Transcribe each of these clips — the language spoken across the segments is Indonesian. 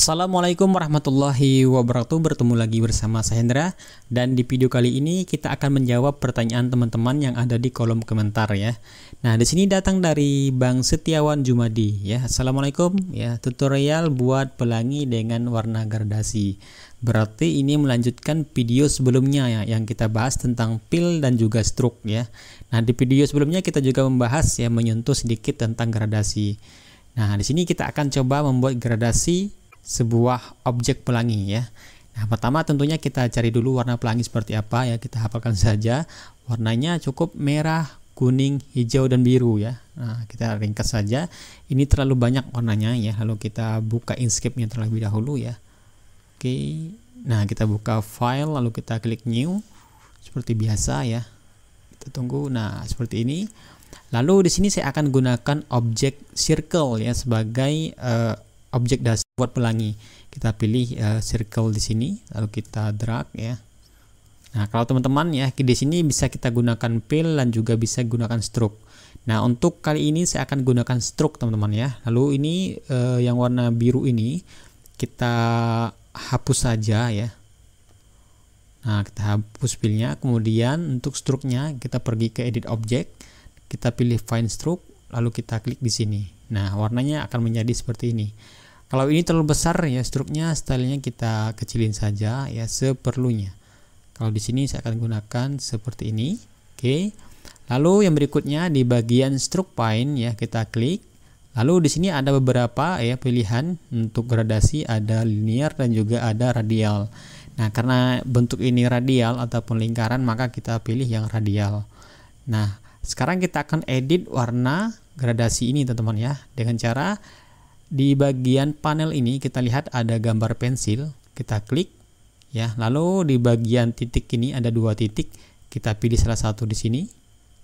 Assalamualaikum warahmatullahi wabarakatuh Bertemu lagi bersama saya Hendra Dan di video kali ini kita akan menjawab pertanyaan teman-teman yang ada di kolom komentar ya Nah di sini datang dari Bang Setiawan Jumadi ya Assalamualaikum ya Tutorial buat pelangi dengan warna gradasi Berarti ini melanjutkan video sebelumnya ya Yang kita bahas tentang pil dan juga stroke ya Nah di video sebelumnya kita juga membahas ya Menyentuh sedikit tentang gradasi Nah, di sini kita akan coba membuat gradasi sebuah objek pelangi ya. Nah, pertama tentunya kita cari dulu warna pelangi seperti apa ya. Kita hafalkan saja. Warnanya cukup merah, kuning, hijau dan biru ya. Nah, kita ringkas saja. Ini terlalu banyak warnanya ya. Lalu kita buka Inkscape-nya terlebih dahulu ya. Oke. Nah, kita buka file lalu kita klik new seperti biasa ya. Kita tunggu. Nah, seperti ini. Lalu di sini saya akan gunakan objek circle ya sebagai uh, objek dasar buat pelangi kita pilih uh, circle di sini lalu kita drag ya nah kalau teman-teman ya di sini bisa kita gunakan fill dan juga bisa gunakan stroke nah untuk kali ini saya akan gunakan stroke teman-teman ya lalu ini uh, yang warna biru ini kita hapus saja ya nah kita hapus pilnya kemudian untuk stroke-nya kita pergi ke edit object kita pilih find stroke lalu kita klik di sini nah warnanya akan menjadi seperti ini kalau ini terlalu besar ya struknya stylenya kita kecilin saja ya seperlunya. Kalau di sini saya akan gunakan seperti ini. Oke. Lalu yang berikutnya di bagian stroke paint ya kita klik. Lalu di sini ada beberapa ya pilihan untuk gradasi ada linear dan juga ada radial. Nah, karena bentuk ini radial ataupun lingkaran maka kita pilih yang radial. Nah, sekarang kita akan edit warna gradasi ini teman-teman ya dengan cara di bagian panel ini kita lihat ada gambar pensil, kita klik ya. Lalu di bagian titik ini ada dua titik, kita pilih salah satu di sini.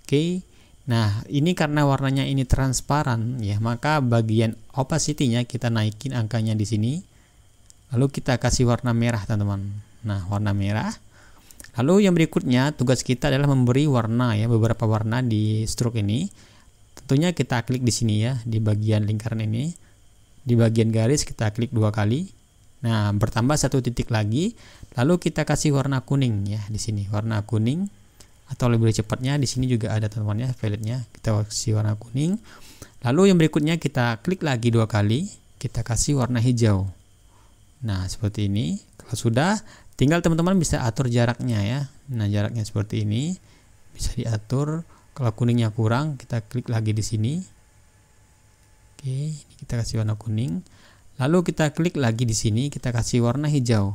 Oke. Nah, ini karena warnanya ini transparan ya, maka bagian opacity-nya kita naikin angkanya di sini. Lalu kita kasih warna merah, teman-teman. Nah, warna merah. Lalu yang berikutnya tugas kita adalah memberi warna ya, beberapa warna di stroke ini. Tentunya kita klik di sini ya, di bagian lingkaran ini di bagian garis kita klik dua kali nah bertambah satu titik lagi lalu kita kasih warna kuning ya di sini warna kuning atau lebih cepatnya di sini juga ada teman temannya palette-nya. kita kasih warna kuning lalu yang berikutnya kita klik lagi dua kali kita kasih warna hijau nah seperti ini kalau sudah tinggal teman-teman bisa atur jaraknya ya nah jaraknya seperti ini bisa diatur kalau kuningnya kurang kita klik lagi di sini Oke, kita kasih warna kuning. Lalu kita klik lagi di sini, kita kasih warna hijau.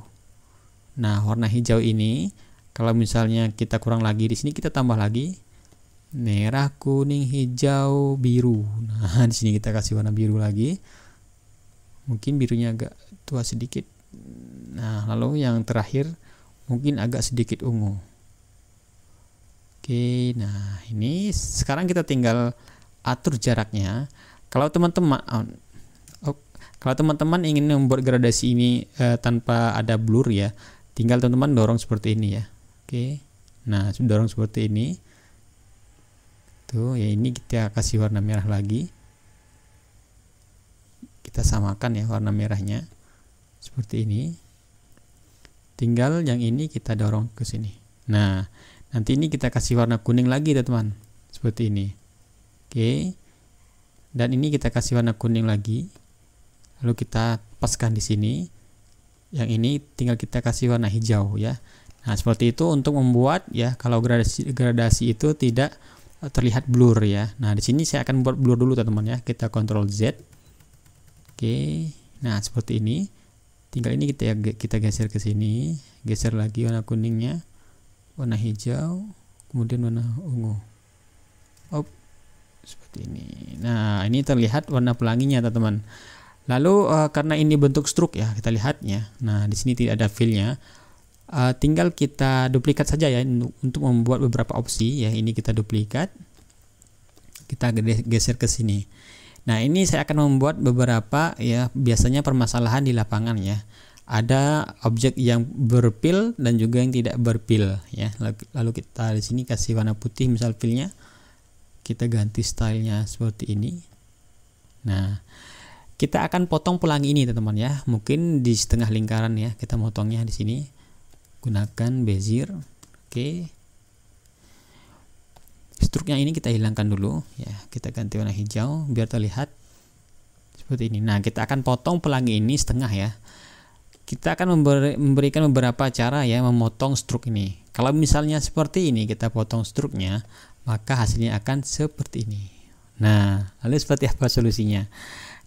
Nah, warna hijau ini kalau misalnya kita kurang lagi di sini kita tambah lagi merah, kuning, hijau, biru. Nah, di sini kita kasih warna biru lagi. Mungkin birunya agak tua sedikit. Nah, lalu yang terakhir mungkin agak sedikit ungu. Oke, nah ini sekarang kita tinggal atur jaraknya. Kalau teman-teman oh, oh, kalau teman-teman ingin membuat gradasi ini eh, tanpa ada blur ya, tinggal teman-teman dorong seperti ini ya. Oke. Nah, dorong seperti ini. Tuh, ya ini kita kasih warna merah lagi. Kita samakan ya warna merahnya. Seperti ini. Tinggal yang ini kita dorong ke sini. Nah, nanti ini kita kasih warna kuning lagi teman-teman. Seperti ini. Oke dan ini kita kasih warna kuning lagi lalu kita paskan di sini yang ini tinggal kita kasih warna hijau ya nah seperti itu untuk membuat ya kalau gradasi gradasi itu tidak eh, terlihat blur ya nah di sini saya akan buat blur dulu teman-teman ya kita kontrol Z oke nah seperti ini tinggal ini kita kita geser ke sini geser lagi warna kuningnya warna hijau kemudian warna ungu oke seperti ini. Nah, ini terlihat warna pelanginya, teman-teman. Lalu uh, karena ini bentuk struk ya, kita lihatnya. Nah, di sini tidak ada filenya. Uh, eh, tinggal kita duplikat saja ya untuk membuat beberapa opsi ya. Ini kita duplikat. Kita geser ke sini. Nah, ini saya akan membuat beberapa ya biasanya permasalahan di lapangan ya. Ada objek yang berpil dan juga yang tidak berpil ya. Lalu kita di sini kasih warna putih misal filenya kita ganti stylenya seperti ini nah kita akan potong pelangi ini teman-teman ya mungkin di setengah lingkaran ya kita motongnya di sini gunakan bezier oke okay. struknya ini kita hilangkan dulu ya kita ganti warna hijau biar terlihat seperti ini nah kita akan potong pelangi ini setengah ya kita akan memberikan beberapa cara ya memotong struk ini kalau misalnya seperti ini kita potong struknya maka hasilnya akan seperti ini. Nah, lalu seperti apa solusinya?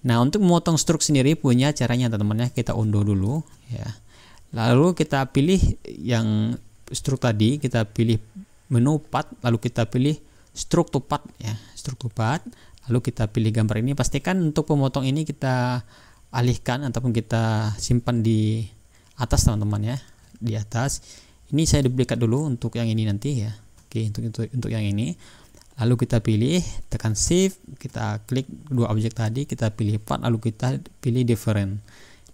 Nah, untuk memotong struk sendiri punya caranya teman-teman ya, kita unduh dulu ya. Lalu kita pilih yang struk tadi, kita pilih menu part, lalu kita pilih struk to part ya, struk to part. Lalu kita pilih gambar ini, pastikan untuk pemotong ini kita alihkan ataupun kita simpan di atas teman-teman ya, di atas. Ini saya duplikat dulu untuk yang ini nanti ya. Oke, untuk untuk untuk yang ini. Lalu kita pilih, tekan shift, kita klik dua objek tadi, kita pilih part, lalu kita pilih different.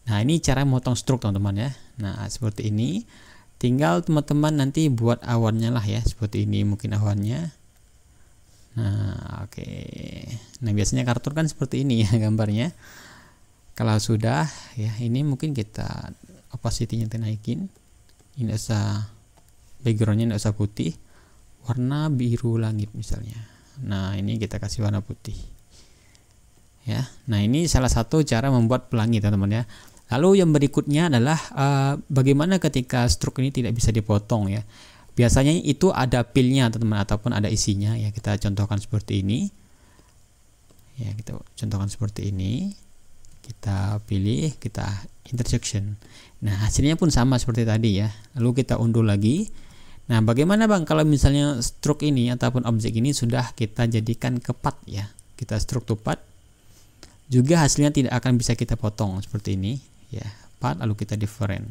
Nah, ini cara memotong stroke teman-teman ya. Nah, seperti ini. Tinggal teman-teman nanti buat awannya lah ya, seperti ini mungkin awannya. Nah, oke. Okay. Nah, biasanya kartu kan seperti ini ya gambarnya. Kalau sudah, ya ini mungkin kita opacity-nya kita naikin. Ini usah background-nya usah putih warna biru langit misalnya nah ini kita kasih warna putih ya nah ini salah satu cara membuat pelangi teman-teman ya lalu yang berikutnya adalah uh, bagaimana ketika struk ini tidak bisa dipotong ya biasanya itu ada pilnya teman-teman ataupun ada isinya ya kita contohkan seperti ini ya kita contohkan seperti ini kita pilih kita intersection nah hasilnya pun sama seperti tadi ya lalu kita unduh lagi Nah, bagaimana Bang kalau misalnya struk ini ataupun objek ini sudah kita jadikan ke part ya. Kita struk to part. Juga hasilnya tidak akan bisa kita potong seperti ini ya. Part lalu kita different.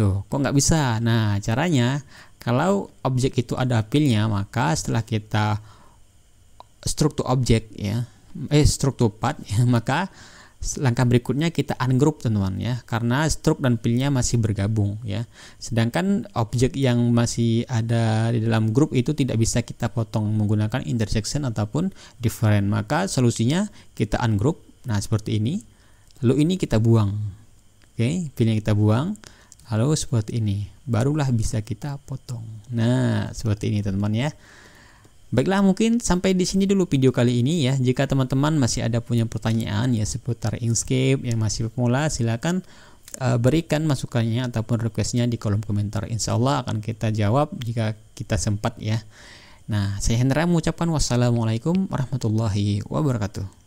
Loh, kok nggak bisa? Nah, caranya kalau objek itu ada pilnya maka setelah kita struktur to object ya, eh struktur to part ya, maka Langkah berikutnya kita ungroup teman-teman ya, karena struk dan pilnya masih bergabung ya. Sedangkan objek yang masih ada di dalam grup itu tidak bisa kita potong menggunakan intersection ataupun different. Maka solusinya kita ungroup. Nah, seperti ini. Lalu ini kita buang. Oke, pilnya kita buang. Lalu seperti ini. Barulah bisa kita potong. Nah, seperti ini teman-teman ya. Baiklah mungkin sampai di sini dulu video kali ini ya. Jika teman-teman masih ada punya pertanyaan ya seputar Inkscape yang masih pemula silakan uh, berikan masukannya ataupun requestnya di kolom komentar. Insya Allah akan kita jawab jika kita sempat ya. Nah, saya Hendra mengucapkan wassalamualaikum warahmatullahi wabarakatuh.